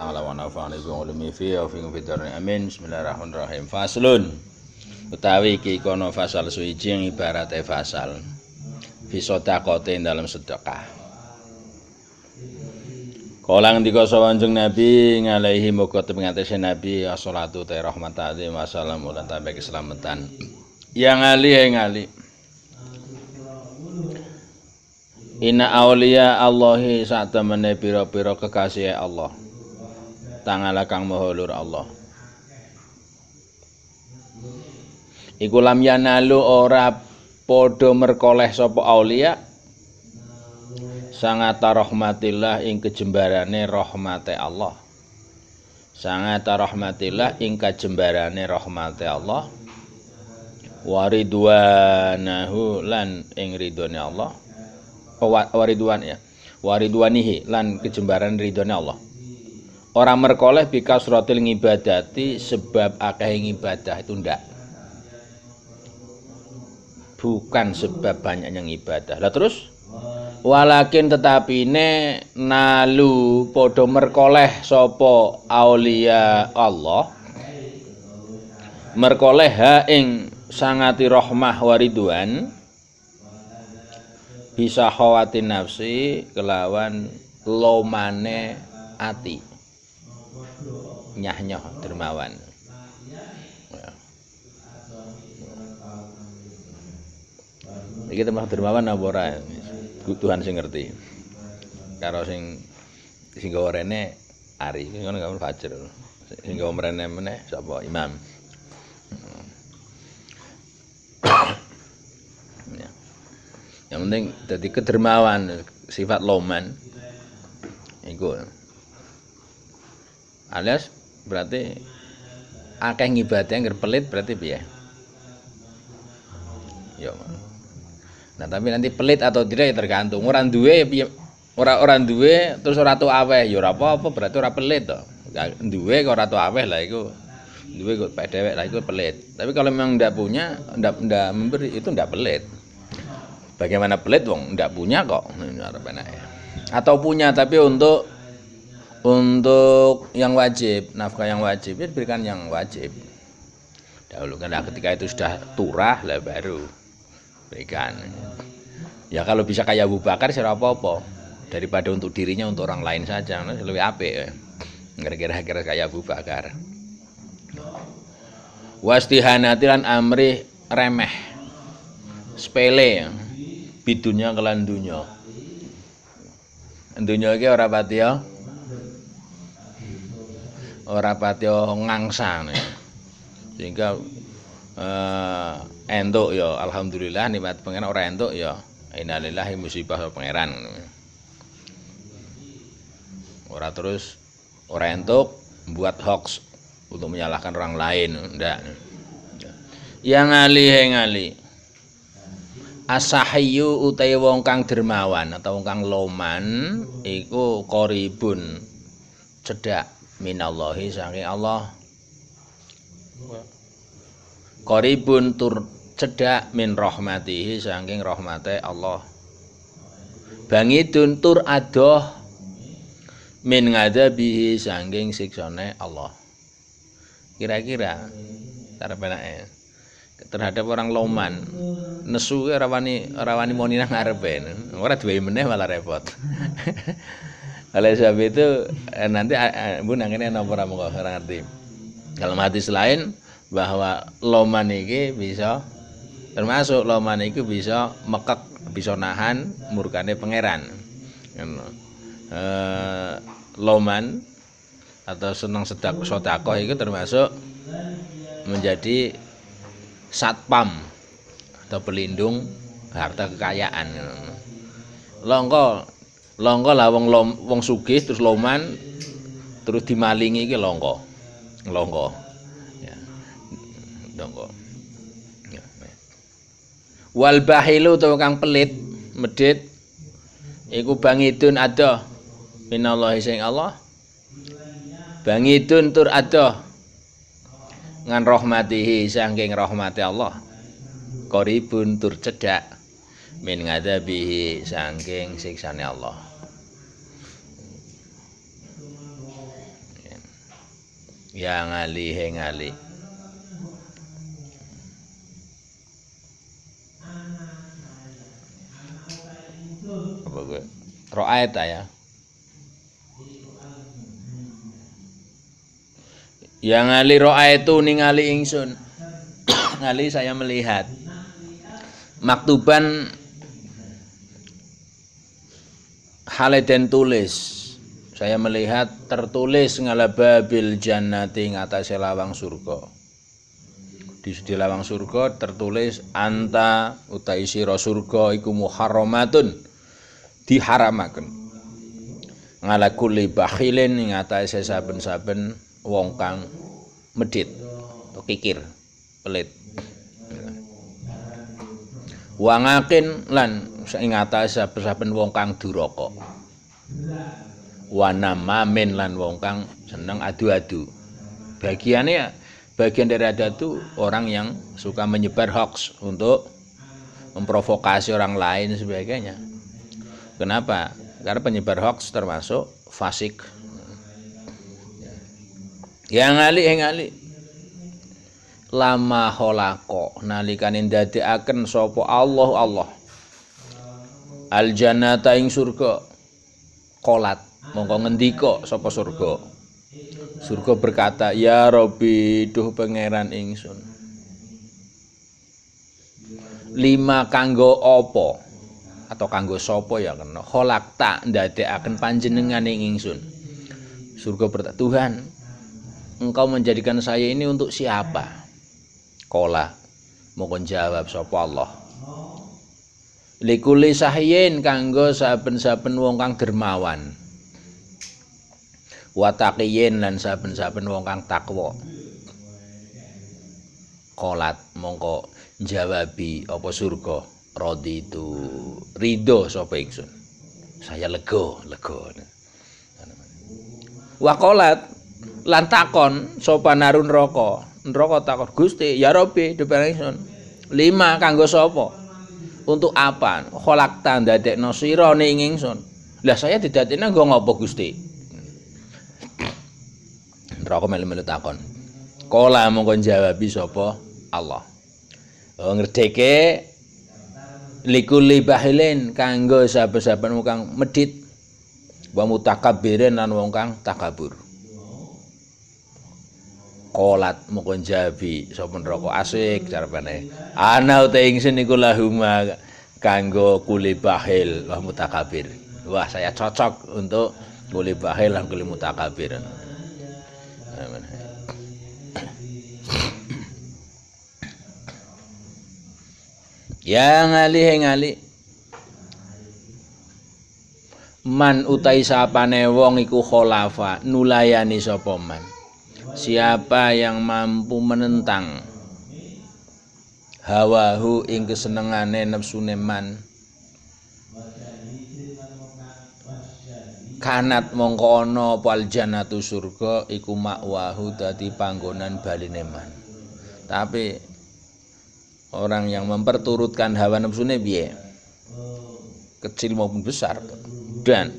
Ta'ala wa nafa'ani bi ulumi fi wa fi fitrin amin. Bismillahirrahmanirrahim. Faslun. Utawi iki kono fasal suci ing ibarat fasal. Fi sedekah dalam sedekah. Kolang di kosong sawanjung Nabi ngalehi muga tepengatese Nabi asolatu teh rahmat tadi masalam ulan tabe keselamatan. Yang ali yang ali. Inna aulia Allahi saat temene piro pira kekasih Allah ta'ala kang maha lur Allah iku lam yanalu ora padha merkoleh sapa aulia sangata rahmatillah ing kejembarane rahmate Allah sangata rahmatillah ing kejembarane rahmate Allah waridwanahu lan ing ridhone Allah waridwan ya waridwanihi lan kejembaran ridhone Allah Orang merkoleh bika suratil ngibadati sebab akeh ngibadah itu ndak. Bukan sebab banyak yang ngibadah. Lah terus walakin tetapi ne nalu podo merkoleh sopo aulia Allah merkoleh haing sangati rohmah wariduan bisa khawatir nafsi kelawan lomane ati nyah-nyah dermawan iki temah dermawan apa ora Tuhan sing ngerti karo sing sing gorene ari ngono gak fajar sing gawe mrene meneh sapa imam ya. yang penting jadi kedermawan sifat loman iku ya. alias berarti akeh ngibadah yang pelit berarti biaya. ya nah tapi nanti pelit atau tidak ya tergantung orang dua ya biaya orang dua terus orang tua aweh ya apa-apa berarti orang pelit toh Dua kok orang tua aweh lah itu dua kok pak dewek lah itu pelit tapi kalau memang tidak punya tidak tidak memberi itu tidak pelit bagaimana pelit wong tidak punya kok ya. atau punya tapi untuk untuk yang wajib nafkah yang wajib ya diberikan yang wajib dahulu kan ketika itu sudah turah lah baru berikan ya kalau bisa kayak Abu Bakar siapa apa-apa daripada untuk dirinya untuk orang lain saja nah, lebih ape. ya kira-kira kayak Abu Bakar wastihanati amri remeh sepele ya. bidunya kelan dunya dunya orang orang ya ora patya ngangsane. Ya. Sehingga eh, entuk ya alhamdulillah nikmat pengen ora entuk ya innalillahi musibah pangeran. Ya. Ora terus ora entuk buat hoax untuk menyalahkan orang lain, ndak. Yang ali yang ali, Asahiyu utai wong kang dermawan atau wong kang loman iku koribun cedak minallahi saking Allah koribun tur cedak min rahmatihi saking rahmate Allah bangidun tur adoh min ngadabihi saking siksane Allah kira-kira tarpenake terhadap orang loman nesu rawani rawani monina ngarepe ora duwe meneh malah repot oleh sebab itu eh, nanti bun nomor nopo ramu kok ngerti dalam hadis lain bahwa loman ini bisa termasuk loman itu bisa mekek bisa nahan murkane pangeran kan? Eh loman atau senang sedak sodakoh itu termasuk menjadi satpam atau pelindung harta kekayaan longko Longko lah wong lom, wong sugih terus loman terus dimalingi iki longko. Longko. Ya. Longko. Ya. Wal bahilu tuh kang pelit, medit, iku bangidun adoh minallahi sing Allah. Bangidun tur adoh ngan rahmatihi saking rahmati Allah. Koribun tur cedak min ngadabihi saking siksane Allah. ya ngali he eh, ngali apa gue ro'ayat ya ya ngali ro'ayat itu ningali ingsun ngali saya melihat maktuban hale tulis saya melihat tertulis ngalaba bil jannati ngatasi lawang surga di di lawang surga tertulis anta utai sira surga iku muharramatun diharamaken ngala kulli bakhilin ing saben-saben wong kang medit atau kikir pelit wangakin lan ing atase saben-saben wong kang duraka wanamamin lan wong kang seneng adu-adu bagiannya ya, bagian dari ada tuh orang yang suka menyebar hoax untuk memprovokasi orang lain sebagainya kenapa karena penyebar hoax termasuk fasik yang ngali yang ngali lama holako nalikanin dadi akan sopo Allah Allah al jannata ing surga kolat mongko ngendika sapa surga surga berkata ya Robi duh pangeran ingsun lima kanggo opo atau kanggo sopo ya kena holak tak akan panjenengan ing ingsun surga berkata Tuhan engkau menjadikan saya ini untuk siapa kola mohon jawab sopo Allah likuli sahyin kanggo saben-saben wong kang dermawan watakiyin lan saben-saben wong kang takwa. Qolat mongko jawabi apa surga radhi itu ridho sapa ingsun. Saya lega, lega. Waqolat lan takon sapa narun neraka. Neraka takon Gusti, ya Rabbi, depan ingsun. Lima kanggo sapa? Untuk apa? Kholak tanda dek nosiro ni ingsun Lah saya tidak tina gue ngopo gusti. Rokok melu-melu takon kala mongko jawab sapa Allah oh, ngerdeke likuli bahilin kanggo saben-saben wong kang medit, wa mutakabbirin lan wong kang takabur kolat mongko jawab sapa neraka asik carane ana uta ingsun iku lahuma kanggo kuli bahil wa mutakabir wah saya cocok untuk kuli bahil lan kuli mutakabir Ya ngali he ngali. Man utai sapane wong iku kholafa nulayani sapa man. Siapa yang mampu menentang hawahu ing kesenengane nepsune man. kanat mongko ana pal jannatu surga iku makwahu dadi panggonan baline man tapi orang yang memperturutkan hawa nafsunya biye kecil maupun besar dan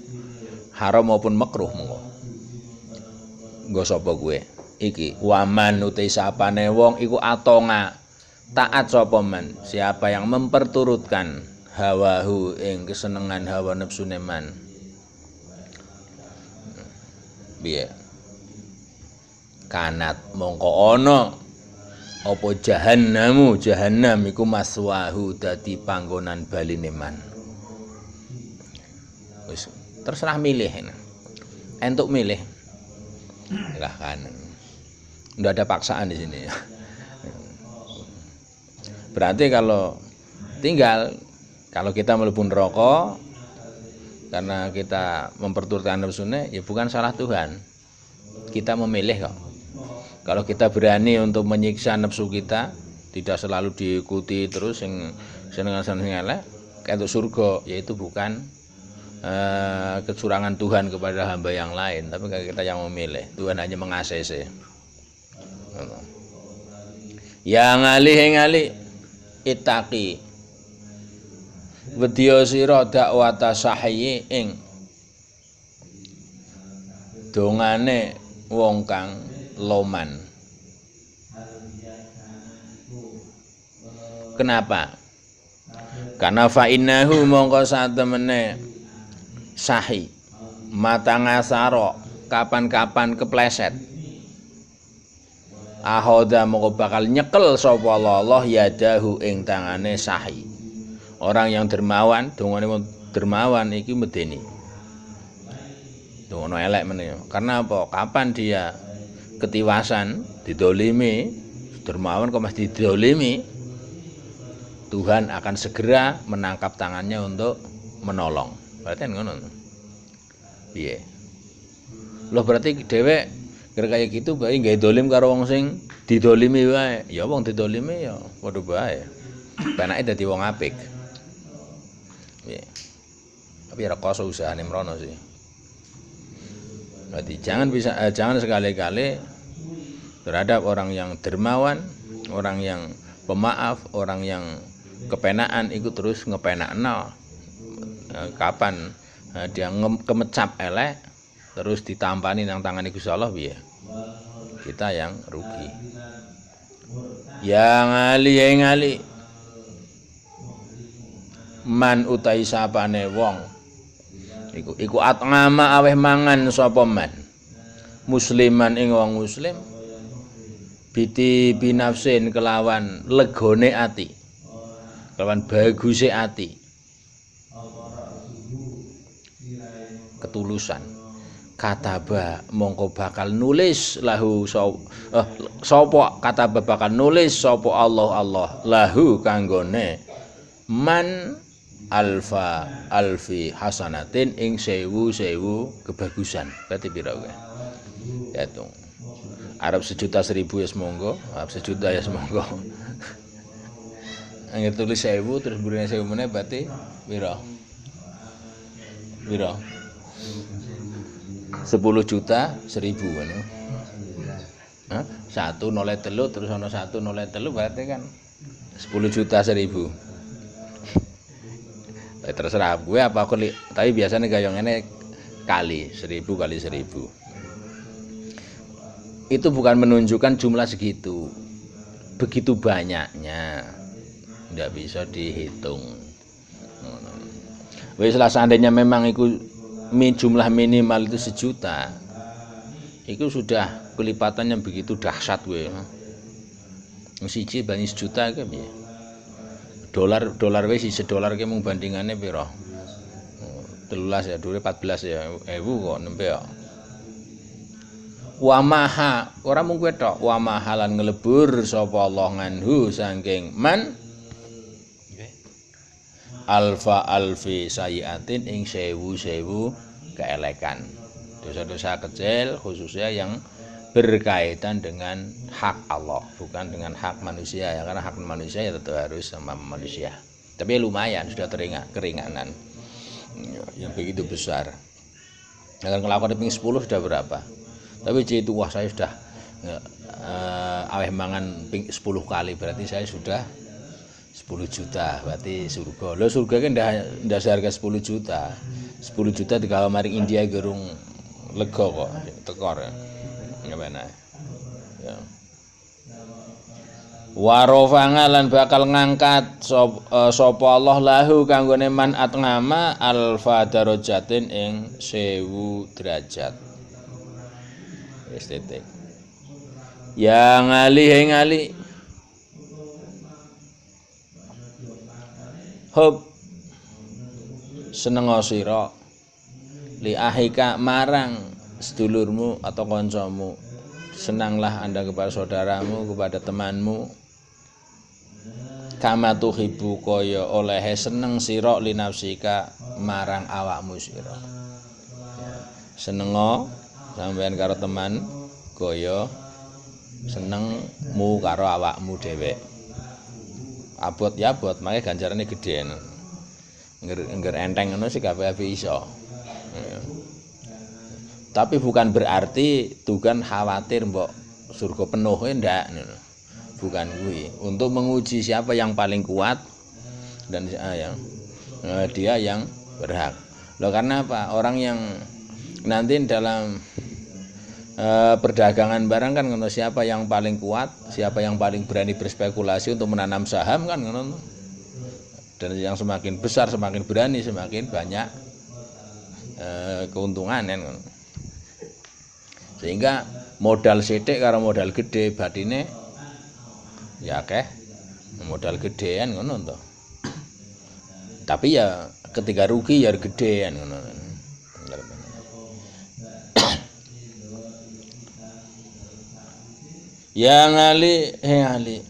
haram maupun makruh monggo nggo sapa gue iki waman utai sapane wong iku atonga taat sapa man siapa yang memperturutkan hawahu ing kesenangan hawa nafsune man biye kanat mongko ono apa jahannamu jahannam iku maswahu dadi panggonan baline man wis terserah milih entuk milih lah kan ndak ada paksaan di sini berarti kalau tinggal kalau kita melebur rokok karena kita memperturutkan nafsunya ya bukan salah Tuhan kita memilih kok kalau kita berani untuk menyiksa nafsu kita tidak selalu diikuti terus yang senengan senengan elek untuk surga yaitu bukan uh, kecurangan Tuhan kepada hamba yang lain tapi kalau kita yang memilih Tuhan hanya mengasih sih yang alih yang eh, alih itaki wedya sira dakwata sahyi ing dongane wong kang loman. Kenapa? Karena innahu mongko satemene sahi mata ngasaro kapan-kapan kepleset. Ahoda mongko bakal nyekel sapa Allah, yadahu ing tangane sahi. Orang yang dermawan, dongane dermawan iki medeni. Dungono elek meneh. Karena apa? Kapan dia ketiwasan, didolimi, dermawan kok masih didolimi, Tuhan akan segera menangkap tangannya untuk menolong. Berarti ngono. Piye? Loh berarti dhewek kira kaya gitu bae gak dolim karo wong sing didolimi wae. Ya wong didolimi ya padha bae. Penake dadi wong apik. Piye? Tapi ada koso usahane mrono sih berarti jangan bisa eh, jangan sekali-kali terhadap orang yang dermawan orang yang pemaaf orang yang kepenaan ikut terus ngepenak nol eh, kapan eh, dia kemecap elek terus ditampani nang tangan Gusti Allah biya. kita yang rugi yang ali yang ali man utai sapane wong iku iku atngama aweh mangan sapa man musliman ing wong muslim biti binafsin kelawan legone ati kelawan baguse ati ketulusan kataba mongko bakal nulis lahu eh, sapa so, eh, kataba bakal nulis sapa Allah Allah lahu kanggone man alfa alfi hasanatin ing sewu sewu kebagusan berarti piro ya tung Arab sejuta seribu ya semonggo Arab sejuta ya semonggo yang tulis sewu terus burinya sewu mana? berarti piro piro Sepuluh juta seribu ya satu nolai telu terus ono satu nolai telu berarti kan Sepuluh juta seribu eh, terserah gue apa aku li, tapi biasanya gayong ini kali seribu kali seribu itu bukan menunjukkan jumlah segitu begitu banyaknya nggak bisa dihitung wes lah seandainya memang itu jumlah minimal itu sejuta itu sudah kelipatannya begitu dahsyat gue siji banyak sejuta kan ya dolar dolar wis sedolar ki mung bandingane pira? 13 ya, empat 14 ya. Ewu kok nembe ya. Wamaha, ora mung kowe tok, wamaha lan nglebur sapa Allah nganhu saking man alfa alfi sayiatin ing sewu-sewu keelekan. Dosa-dosa kecil khususnya yang berkaitan dengan hak Allah bukan dengan hak manusia ya karena hak manusia ya tentu harus sama manusia tapi lumayan sudah teringat keringanan ya, yang begitu besar dengan kelakuan ping 10 sudah berapa tapi itu wah saya sudah uh, aweh mangan ping 10 kali berarti saya sudah 10 juta berarti surga lo surga kan ndak seharga 10 juta 10 juta di maring India gerung lega kok tekor ya kemana ya. Warofanga lan bakal ngangkat sapa e, Allah lahu kanggone man atngama alfa darajatin ing 1000 derajat. Wis titik. Ya ngali he ngali. Hub seneng sira li ahika marang sedulurmu atau koncomu senanglah anda kepada saudaramu kepada temanmu kama tuhibu koyo oleh seneng sirok linafsika marang awakmu sirok senengo sampean karo teman goyo senengmu karo awakmu dewek abot ya abot makanya ganjarannya gede enggak enteng itu sih kapi-kapi iso ya. Tapi bukan berarti Tuhan khawatir mbok surga penuh ndak bukan gue untuk menguji siapa yang paling kuat dan ah, yang eh, dia yang berhak Lo karena apa orang yang nanti dalam eh, perdagangan barang kan ngono siapa yang paling kuat siapa yang paling berani berspekulasi untuk menanam saham kan ngono dan yang semakin besar semakin berani semakin banyak eh, keuntungan kan ngono sehingga modal sithik karo modal gede batine ya keh modal gedean ngono to tapi ya ketika rugi ya gedean ngono yang ali he ali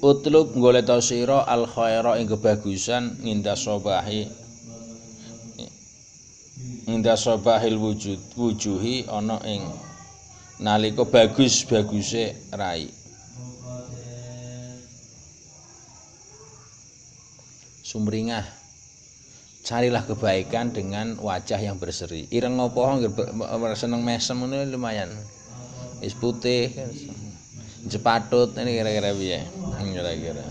utlub goleta sira al khaira ing kebagusan nginda sobahi inda sobahil wujud wujuhi ana ing nalika bagus-baguse rai sumringah carilah kebaikan dengan wajah yang berseri ireng ngopo seneng mesem ini ya, lumayan is putih jepatut ini kira-kira biaya kira-kira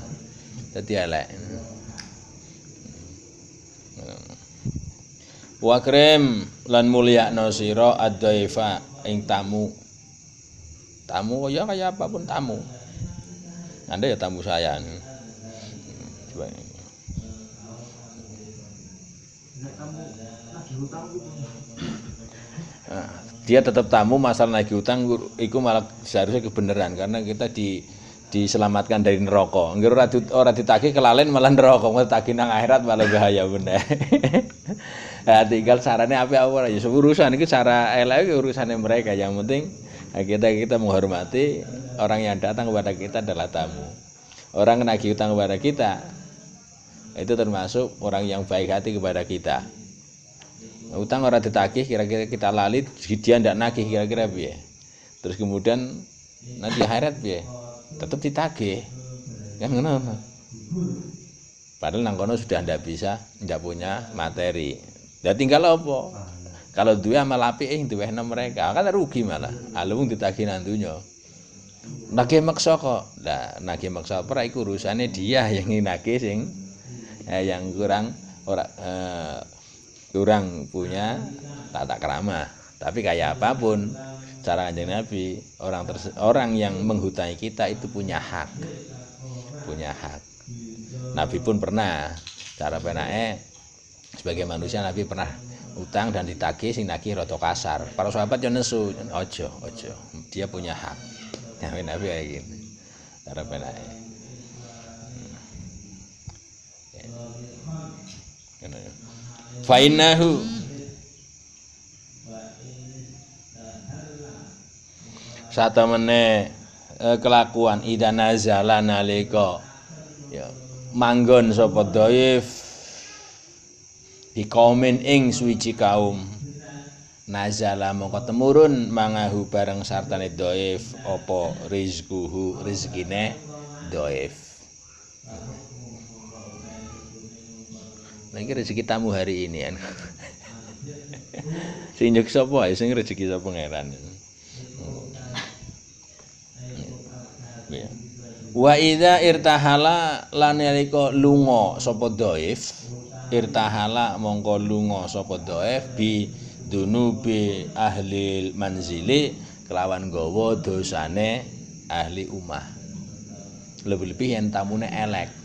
jadi elek wakrim lan mulia sira ad-dhaifa ing tamu tamu ya kaya apapun tamu anda ya tamu saya nah, dia tetap tamu masalah nagih utang itu malah seharusnya kebenaran karena kita di diselamatkan dari neraka. Engger ora ora ditagi kelalen malah neraka, mau ditagi nang akhirat malah bahaya bener. nah, tinggal sarannya apa apa ya urusan itu cara elek urusannya mereka yang penting nah, kita kita menghormati orang yang datang kepada kita adalah tamu orang nagih utang kepada kita itu termasuk orang yang baik hati kepada kita nah, utang orang ditagih kira-kira kita lalit. dia tidak nagih kira-kira biaya terus kemudian nanti akhirat biaya tetap ditagih kan ngono padahal nang kono sudah ndak bisa ndak punya materi ya tinggal apa kalau duwe amal apik eh duwehne mereka kan rugi malah alung ah, ditagih nang donya nagih maksa kok nah nagih maksa apa iku urusane dia yang nagih sing eh, yang kurang ora eh, kurang punya tak tak kerama tapi kayak apapun cara anjing Nabi orang orang yang menghutangi kita itu punya hak punya hak Nabi pun pernah cara penae sebagai manusia Nabi pernah utang dan ditagih sing nagih rada kasar para sahabat yo nesu ojo ojo dia punya hak Nabi Nabi kayak gini cara penae hmm. ya. ya. Fainahu satemene eh, kelakuan ida nazala nalika ya manggon sapa dhaif dikomen ing suwiji kaum nazala moko temurun mangahu bareng sartane dhaif opo rizquhu rezekine doif. Nah, rezeki tamu hari ini kan. sing sopo, apa sing rezeki sapa pangeran. Wa idza irtahala lan nalika lunga sapa dhaif, irtahala mongko lunga sapa dhaif bi dunubi ahli manzili kelawan gawa dosane ahli umah. Lebih-lebih yang tamune elek.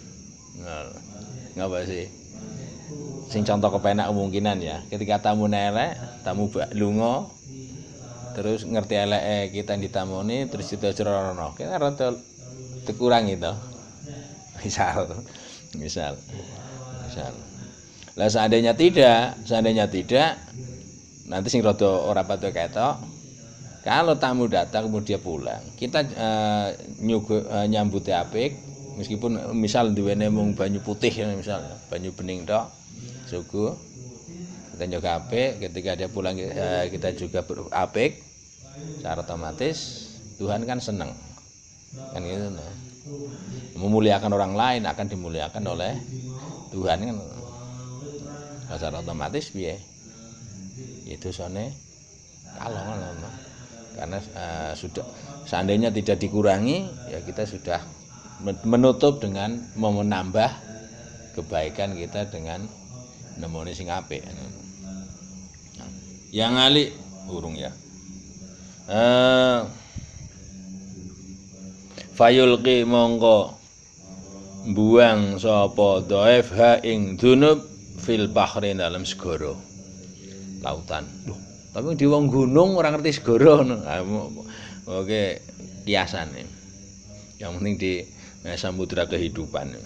Ngapa sih? Sing contoh kepenak kemungkinan ya. Ketika tamu elek, tamu lunga terus ngerti eleke kita ditamoni terus kita cerono Kita rada kurang itu, misal misal misal lah seandainya tidak seandainya tidak nanti sing rodo ora patu ketok kalau tamu datang kemudian pulang kita uh, eh, nyugo, uh, eh, nyambut apik meskipun misal duwene mung banyu putih misal banyu bening tok suku kita juga apik ketika dia pulang uh, kita juga apik secara otomatis Tuhan kan seneng kan gitu nah. memuliakan orang lain akan dimuliakan oleh Tuhan kan secara otomatis biar itu soalnya kalau kan. Nah. karena uh, sudah seandainya tidak dikurangi ya kita sudah menutup dengan menambah kebaikan kita dengan nemoni sing apik kan, nah, yang alik burung ya eh uh, fayulqi mongko buang sapa dhaif ha ing dunub fil bahri dalam segoro lautan Duh. tapi di wong gunung orang ngerti segoro, nah, oke kiasan yang penting di masa eh, mudra kehidupan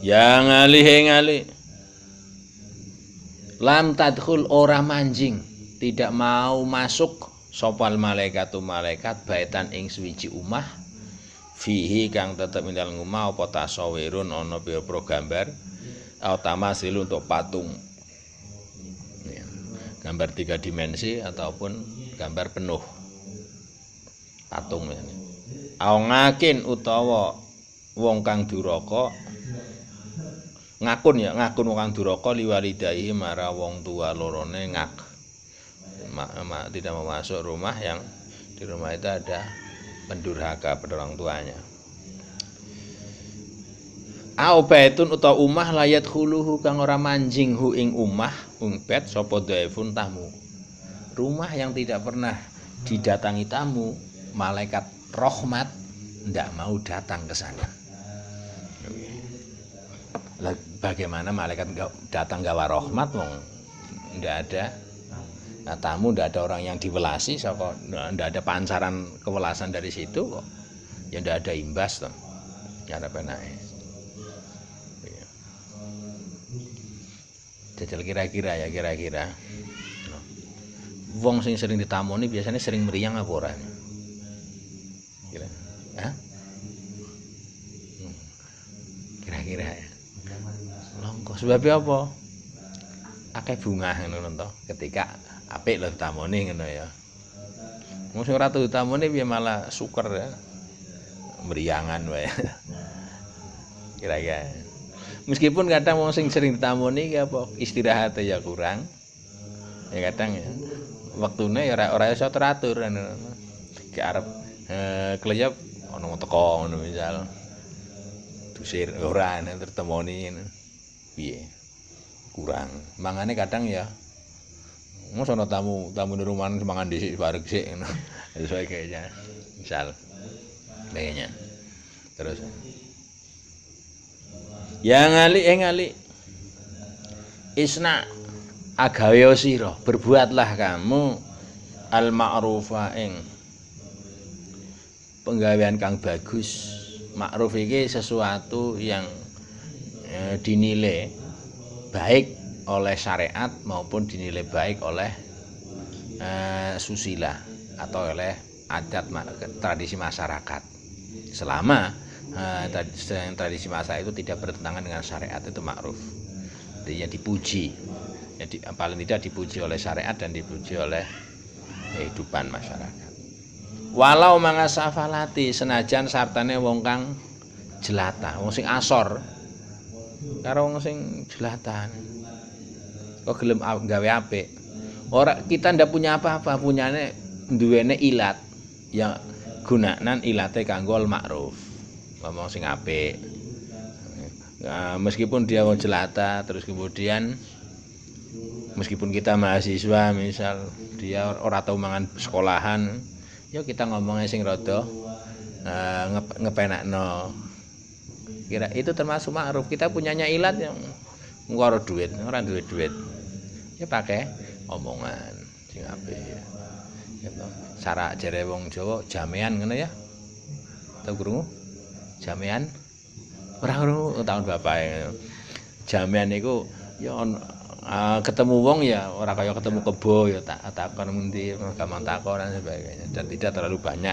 ya he eh, ngali lam tadkhul ora manjing tidak mau masuk sopal malaikatu malaikat baitan ing swiji umah fihi kang tetep ngumau ngumah apa tasawirun ana pro gambar utama sil untuk patung ya. gambar tiga dimensi ataupun gambar penuh patung ya. au ngakin utawa wong kang duraka ngakun ya ngakun wong kang duraka liwalidahi mara wong tua lorone ngak tidak mau masuk rumah yang di rumah itu ada pendurhaka pada orang tuanya au baitun utawa umah layat huluhu kang ora manjing hu ing umah umpet sapa daifun tamu rumah yang tidak pernah didatangi tamu malaikat rahmat ndak mau datang ke sana bagaimana malaikat datang gawa rahmat wong ndak ada nah tamu ndak ada orang yang diwelasi saka ndak ada pancaran kewelasan dari situ kok ya ndak ada imbas toh nyarap enake jajal kira-kira ya kira-kira wong sing sering ditamoni biasanya sering meriang apa ora kira kira-kira ya longko sebab apa akeh bunga ngono to ketika apik lho tamone ngono ya wong sing ora tuh tamone piye malah suker ya meriangan wae kira-kira meskipun kadang wong sing sering ditamoni ya apa istirahat ya kurang ya kadang ya Waktunya ya ora ora iso teratur ngono ki arep eh, kleyep ana teko ngono misal dusir ora tertemoni piye kurang mangane kadang ya Mau ana tamu, tamu di rumah mangan dhisik bareng sik ya Sesuai kayaknya. Misal. Kayaknya. Terus. Ya ngali eh ngali. Isna agawe sira, berbuatlah kamu al ma'rufa ing penggawean kang bagus. Ma'ruf iki sesuatu yang eh, dinilai baik oleh syariat maupun dinilai baik oleh eh, susila atau oleh adat tradisi masyarakat selama eh, tradisi masyarakat itu tidak bertentangan dengan syariat itu makruf artinya dipuji jadi paling tidak dipuji oleh syariat dan dipuji oleh kehidupan masyarakat walau mangasafalati senajan sartane wong kang jelata wong sing asor karo wong sing jelatan kok oh, gelem gawe apik ora kita ndak punya apa-apa punyane duwene ilat ya gunanan ilate kanggo makruf ngomong sing apik nah, meskipun dia mau jelata terus kemudian meskipun kita mahasiswa misal dia ora tau mangan sekolahan ya kita ngomongnya sing rada uh, eh, nge ngepenakno kira itu termasuk ma'ruf kita punyanya ilat yang ngoro duit orang duit duit ya pakai omongan sing apik ya. Gitu. Sarak jere wong Jawa jamean ngene ya. Tau krungu? Jamean? Ora krungu tahun bapak. Jamean niku ya Uh, ketemu wong ya orang kaya ketemu kebo ya tak takon ngendi gampang takon dan sebagainya dan tidak terlalu banyak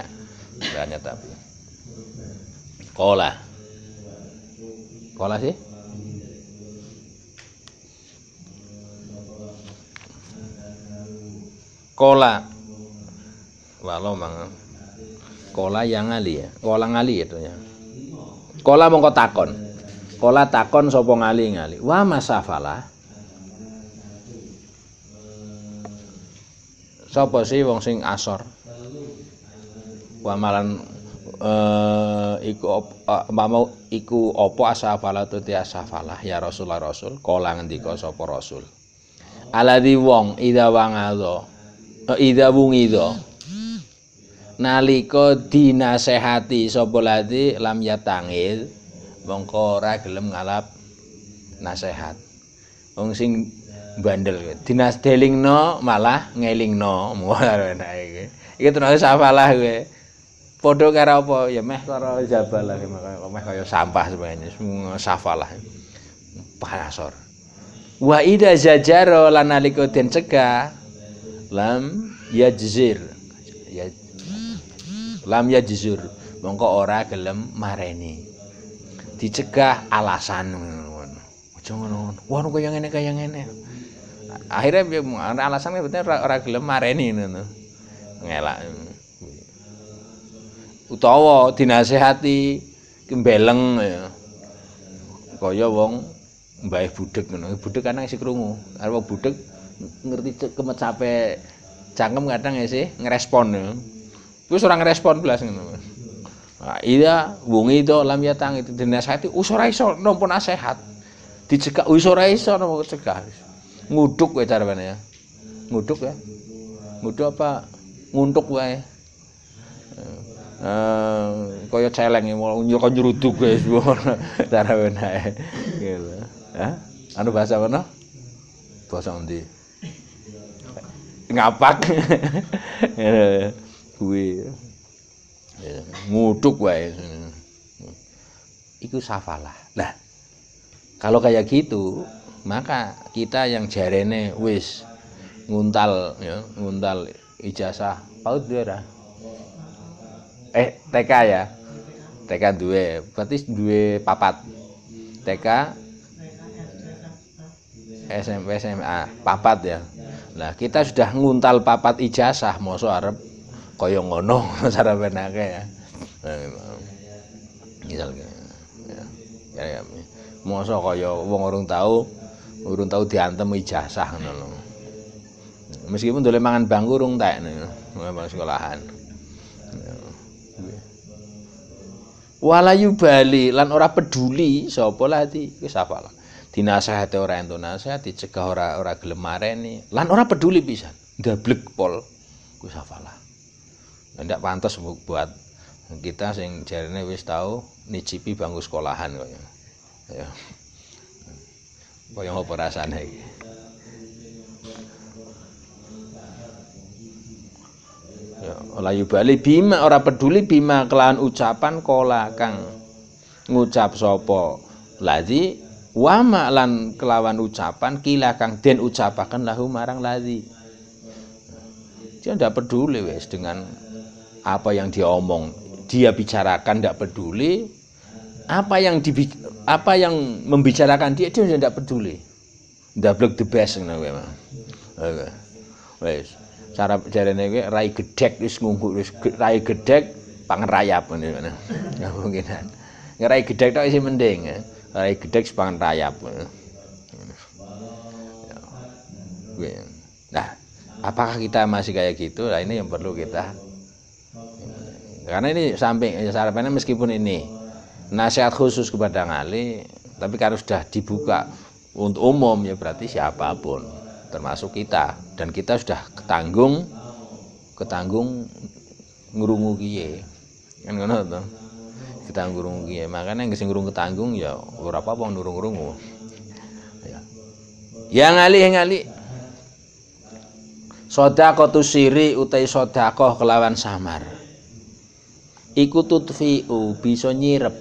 banyak tapi kola kola sih kola walau mang kola yang ali ya kola ngali itu ya kola mongko takon kola takon sopo ngali ngali wa masafala sopo sih wong sing asor wa malan eh, iku eh, mau iku opo asafala tuti asafala ya rasulullah rasul kola ngendika sopo rasul aladi wong ida wangado Eh, idza do nalika dinasehati sapa lati lam yatangil mongko ora gelem ngalap nasehat wong sing bandel dinas delingno malah ngelingno ngono iki iki terus safalah kowe padha karo apa ya meh karo jabalah meh kaya sampah sebenarnya semua safalah panasor wa ida zajaro lan nalika den cegah lam yajzir ya lam yajzur mongko ora gelem mareni dicegah alasan ngono aja ngono wah yang ngene kaya ngene akhirnya alasan berarti ora gelem mareni ngono ngelak utawa dinasehati kembeleng ya kaya wong mbaih budek, ngono budhek kan sing krungu arep budek ngerti kemecape cangkem kadang ya sih ngerespon ya. Wis seorang ngerespon belas gitu Nah, iya wonge itu lam ya tang itu dinas hati ora iso nampa nasihat. Dicegak wis usurai iso nampa cegah. Nguduk kowe mana ya. Nguduk ya. Nguduk apa nguntuk wae. Uh, kaya celeng mau ya, ya kan nyuruduk guys cara benae gitu. Anu bahasa mana? Bahasa nanti ngapak kuwi nguduk wae iku safalah nah kalau kayak gitu maka kita yang jarene wis nguntal ya nguntal ijazah paut dua eh TK ya TK dua berarti dua papat TK SMP SMA ah, papat ya nah kita sudah nguntal papat ijazah mosok arep kaya ngono sarapenake ya nah, gitu. misalnya ya, ya, ya. mosok wong urung tahu urung tahu diantem ijazah ngono meskipun dole mangan bangku urung tak ngono sekolahan wala yubali lan ora peduli sapa lati wis lah dinasehati ora ento nasihat dicegah ora ora gelem mareni lan ora peduli pisan ndablek pol kuwi safalah ndak pantas buat kita sing nih wis tau nicipi bangku sekolahan kok ya, ya. kaya apa rasane iki ya bali bima ora peduli bima kelawan ucapan kola kang ngucap sopo lazi wama lan kelawan ucapan kila kang den ucapan lahu marang lazi dia tidak peduli wes dengan apa yang dia omong dia bicarakan tidak peduli apa yang di apa yang membicarakan dia dia tidak peduli ndablek the best ngono kowe mah wes cara jarene kowe rai gedek wis ngungkuk wis rai rayap, pangrayap mana nggak mungkinan ngerai gedek tau isi mending ya. Rai eh, gedek sepangan rayap ya. nah apakah kita masih kayak gitu nah ini yang perlu kita karena ini samping ya, sarapannya meskipun ini nasihat khusus kepada ngali tapi kalau sudah dibuka untuk umum ya berarti siapapun termasuk kita dan kita sudah ketanggung ketanggung ngurungu kiye kan ngono tuh ketanggung ya makanya nggak ngurung ketanggung ya ora apa wong nurung rungu ya yang ngali yang ngali sodako tu siri utai sodako kelawan samar iku tutfiu bisa nyirep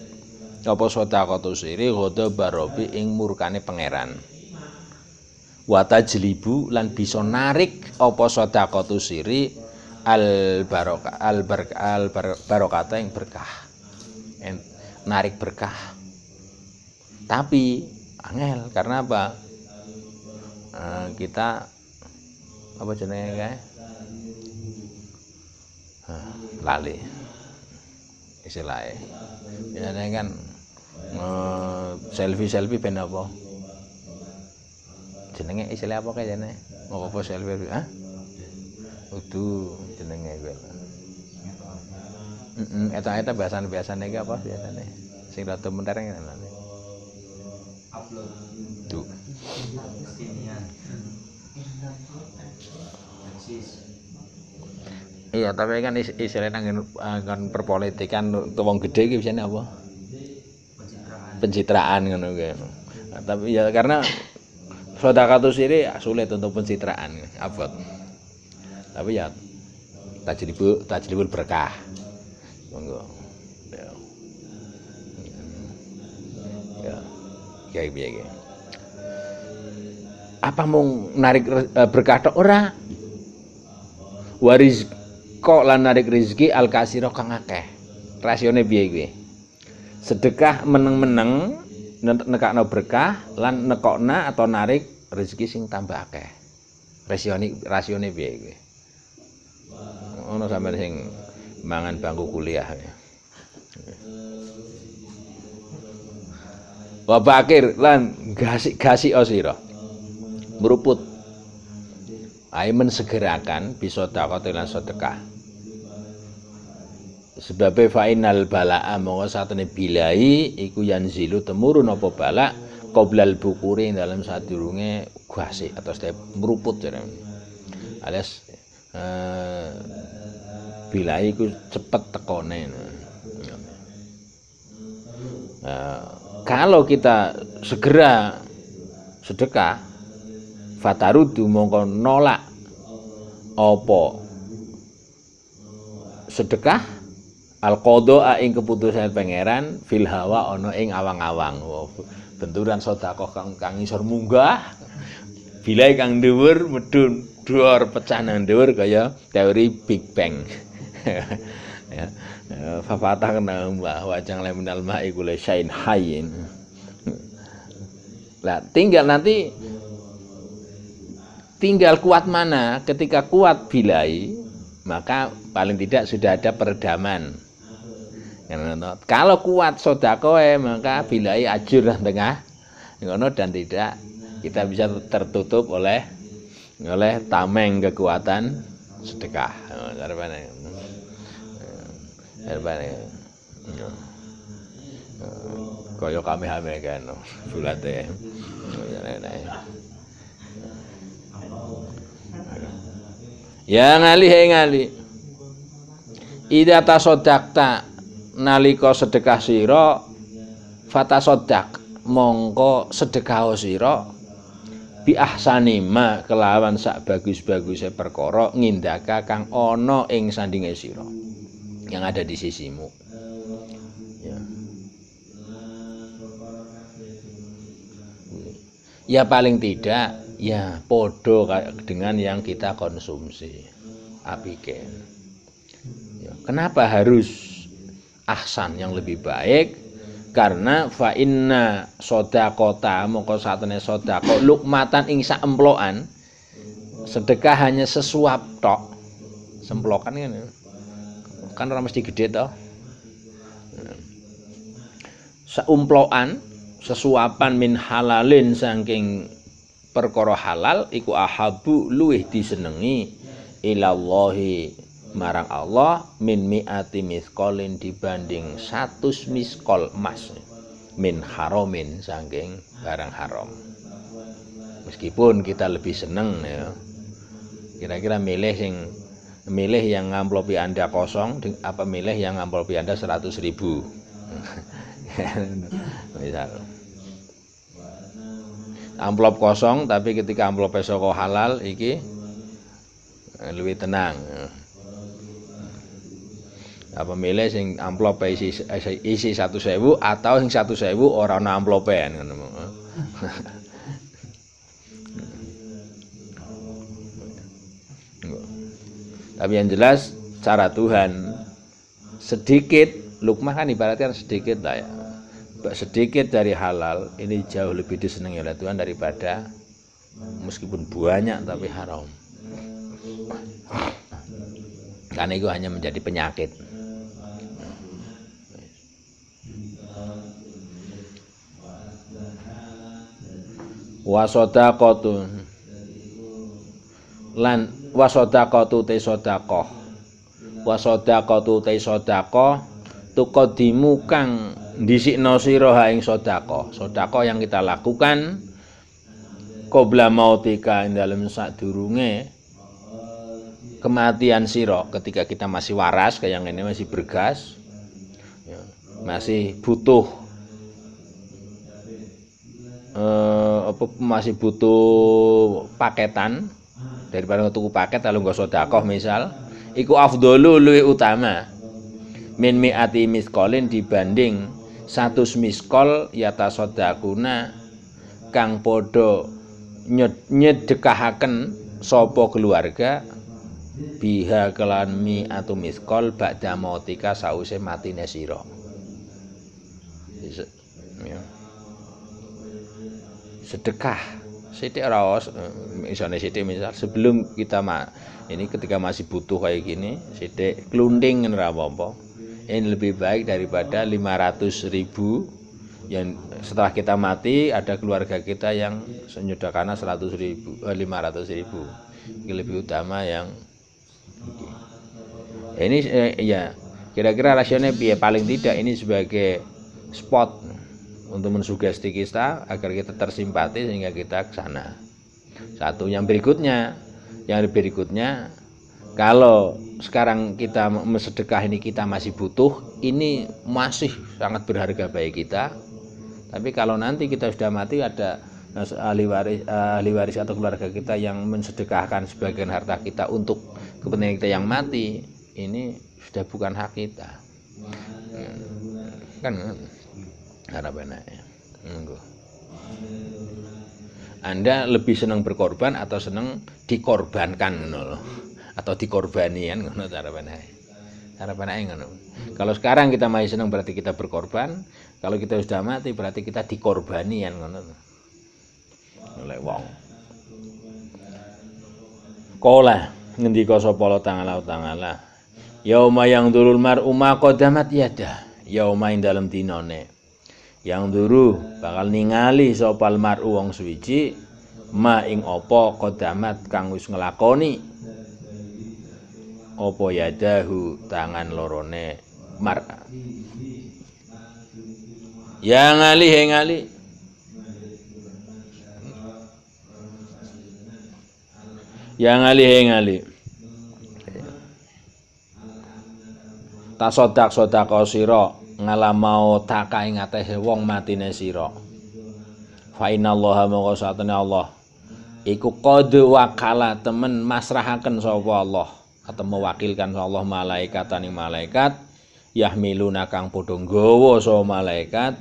apa sodako tu siri godo barobi ing murkane pangeran wata jelibu lan bisa narik apa sodako tu siri al barokah al, bar, al bar, barokata yang berkah narik berkah tapi angel karena apa uh, kita apa jenenge kae uh, lali istilahnya biasanya kan uh, eh, selfie selfie ben apa jenenge istilah apa kayak jenenge mau apa selfie ah utuh jenenge gue Heeh, eta eta bahasan biasa nih apa nih? Sing bentar mentereng ngene. Ya, Upload. Duh. Iya, tapi kan is istilahnya nangin kan ah, perpolitikan tuh tuwong gede gitu sih apa? Pencitraan kan gitu. Nah, tapi ya karena sodakatus sendiri sulit untuk pencitraan abot. Tapi ya tak jadi berkah monggo ya ya kiai ya, ya, ya. apa mau narik e, berkah tok ora waris kok lan narik rezeki al kasiro kang akeh rasione piye kuwi sedekah meneng-meneng nekakno berkah lan nekokna atau narik rezeki sing tambah akeh rasione rasione piye kuwi ono sampean sing mangan bangku kuliah Wah bakir lan gasik gasik osiro oh, meruput Aiman segerakan bisa takut dengan sedekah final fainal amongo saat ini bilai iku zilu temurun apa balak koblal bukuri dalam saat dirunge gasik atau meruput jadi alias eh, bilahi iku cepet tekone. Nah, kalau kita segera sedekah fatarudu mongko nolak opo sedekah al aing ing keputusan pangeran fil hawa ana ing awang-awang benturan sedekah kang kang isor munggah bilai kang dhuwur medun dhuwur pecah nang dhuwur kaya teori Big Bang ya fa ya, fatahna wa wajang minal ma'i kulli syai'in hayyin lah tinggal nanti tinggal kuat mana ketika kuat bilai maka paling tidak sudah ada peredaman kalau kuat sodakoe maka bilai ajur tengah dan tidak kita bisa tertutup oleh oleh tameng kekuatan sedekah. Nah, Erpane. Ya. Nah. koyo kami hamil kan sulate. Ya. Oh, ya, ya ngali he ngali. Ida tasodakta nalika sedekah siro fatasodak mongko sedekah siro, bi ahsani ma kelawan sak bagus bagusnya perkara ngindaka kang ono ing sandinge siro yang ada di sisimu ya. ya paling tidak ya podo dengan yang kita konsumsi apiken ya. kenapa harus ahsan yang lebih baik karena fa inna sodakota moko satene kok lukmatan ing emploan sedekah hanya sesuap tok semplokan kan kan orang mesti gede toh seumploan sesuapan min halalin saking perkara halal iku ahabu luwih disenengi ilallahi marang Allah min mi'ati miskolin dibanding satu miskol emas min haromin saking barang haram meskipun kita lebih seneng ya kira-kira milih yang milih yang amplopi Anda kosong apa milih yang amplopi Anda seratus ribu misal amplop kosong tapi ketika amplop saka halal iki eh, lebih tenang apa milih sing amplop e isi eh, isi satu sewu atau sing satu sewu orang amplopen Tapi yang jelas cara Tuhan sedikit lukmah kan ibaratnya sedikit lah ya sedikit dari halal ini jauh lebih disenangi oleh Tuhan daripada meskipun banyak tapi haram karena itu hanya menjadi penyakit wasoda kotun lan wa tu te sadaqah wa tu te sodako, tuko kang disik sira ha ing sodako, sodako yang kita lakukan qabla mautika ing sak durunge kematian siro ketika kita masih waras kayak yang ini masih bergas ya, masih butuh eh, apa masih butuh paketan daripada tuku paket kalau nggak sodakoh misal iku afdolu utama min mi'ati miskolin dibanding satu miskol yata sodakuna kang podo nyedekahaken sopo keluarga biha kelan mi atau miskol bakda mautika sause mati nesiro, ya. sedekah Siti raos misalnya eh, Siti misal sebelum kita ma ini ketika masih butuh kayak gini Siti kelunding nggak apa ini lebih baik daripada 500 ribu yang setelah kita mati ada keluarga kita yang karena 100 ribu eh, 500 ribu ini lebih utama yang ini eh, ya kira-kira rasionya biaya paling tidak ini sebagai spot untuk mensugesti kita agar kita tersimpati sehingga kita ke sana. Satu yang berikutnya, yang berikutnya kalau sekarang kita sedekah ini kita masih butuh, ini masih sangat berharga bagi kita. Tapi kalau nanti kita sudah mati ada ahli waris, ahli waris atau keluarga kita yang mensedekahkan sebagian harta kita untuk kepentingan kita yang mati, ini sudah bukan hak kita. Ya. Kan? harapan ya. Munggu. anda lebih senang berkorban atau senang dikorbankan ngono atau dikorbanian kan ngono cara naik cara naik ngono kalau sekarang kita masih senang berarti kita berkorban kalau kita sudah mati berarti kita dikorbanian kan ngono oleh wong Kola ngendi koso polo tangala tangala yauma yang durul mar'u ma qaddamat yada yauma ing dalam dinane yang dulu bakal ningali sopal mar'u wong suwiji ma ing opo kodamat kang wis opo apa yadahu tangan lorone mar'a ya ngali he ngali ya ngali he ya ngali ya tasodak ngalamau taka ing ngatehe wong matine sira fa inallaha moga satene Allah iku qad wakala temen masrahaken sapa Allah ketemu wakilkan mewakilkan Allah malaikat ning malaikat yahmiluna kang padha nggawa so malaikat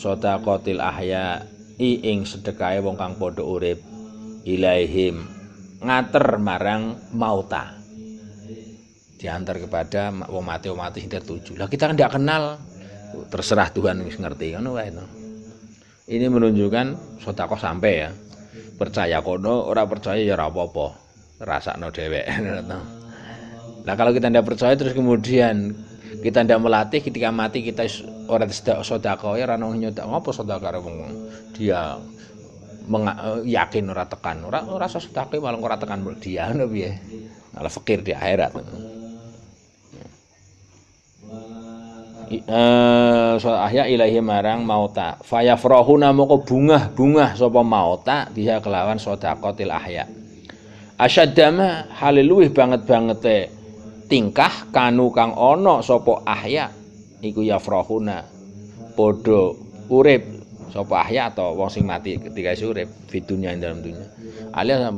sadaqatil ahya ing sedekahe wong kang padha urip ilaihim ngater marang mautah diantar kepada wong mati wong mati tujuh lah kita kan tidak kenal terserah Tuhan ngerti kan ini menunjukkan sodako sampai ya percaya kono ora percaya ya rapopo rasa no dewek nah kalau kita tidak percaya terus kemudian kita tidak melatih ketika mati kita orang tidak sodako ya rano ngopo sodako karena dia eh, yakin ora tekan rasa ora sosok malah ora tekan dia nabi ya malah fakir di akhirat Eh, Soal sholat ahya ilahi marang mauta fayafrohuna moko bungah-bungah sapa mauta bisa kelawan kotil ahya asyadama haliluih banget-bangete tingkah kanu kang ono sopo ahya iku ya yafrohuna podo urip sopo ahya atau wong sing mati ketika surep fitunya dalam dunia alias eh,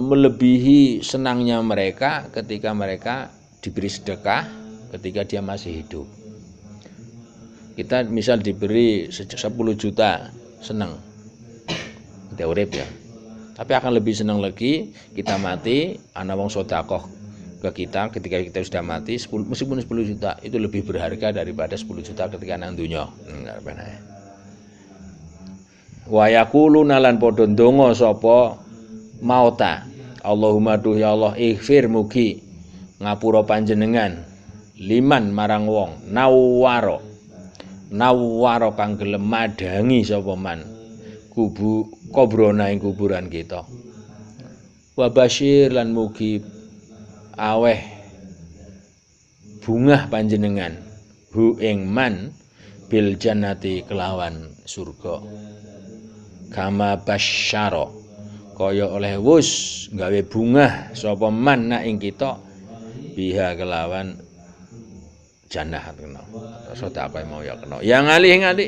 melebihi senangnya mereka ketika mereka diberi sedekah ketika dia masih hidup kita misal diberi 10 juta senang urip ya tapi akan lebih senang lagi kita mati anak wong sodakoh ke kita ketika kita sudah mati 10, meskipun 10 juta itu lebih berharga daripada 10 juta ketika nang dunya enggak hmm, benar ya. wa yaquluna lan padha ndonga sapa mauta Allahumma duh ya Allah ighfir mugi ngapuro panjenengan liman marang wong nawara nawara kang gelem madangi sapa man kubu kobro ing kuburan kita wa basyir lan mugi aweh bungah panjenengan hu ing man bil jannati kelawan surga kama basyara kaya oleh wus gawe bungah sapa man ing kita biha kelawan jannah kena. Rasa tak mau ya kena. Yang ngalih ngali.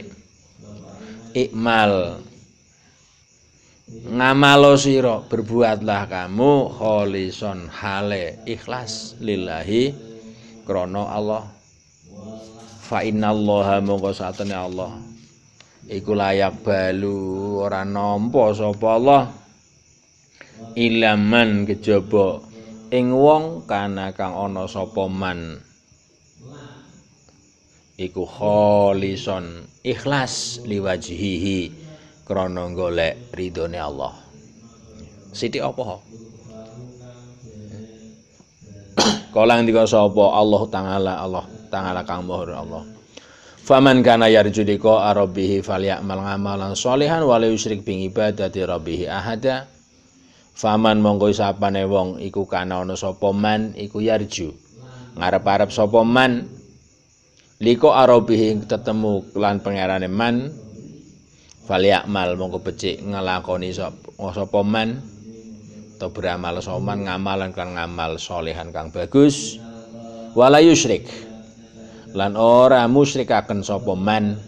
Ikmal. Ngamalo siro, berbuatlah kamu kholison hale ikhlas lillahi krono Allah. Fa innallaha mongko satene Allah. Iku layak balu ora nampa sapa Allah. Ilaman kejaba ing wong kana kang ana sapa man iku kholison ikhlas liwajhihi krono golek ridhone Allah Siti apa Kolang dika sapa Allah taala Allah taala kang maha Allah Faman kana yarju liqa falyamal amalan sholihan wa la yusyrik bi ibadati rabbihi ahada Faman monggo sapane wong iku kana ana sapa man iku yarju ngarep-arep sapa man liko arabihi ketemu lan pangerane man faliakmal mongko becik ngelakoni sapa man atau beramal soman ngamal lan kan ngamal solehan kang bagus wala yusyrik lan ora musyrik akan sapa man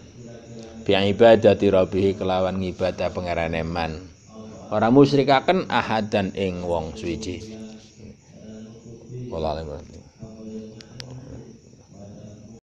biang ibadah dirobihi kelawan ngibadah pangerane man ora musyrik akan ahad dan ing wong suci wallahi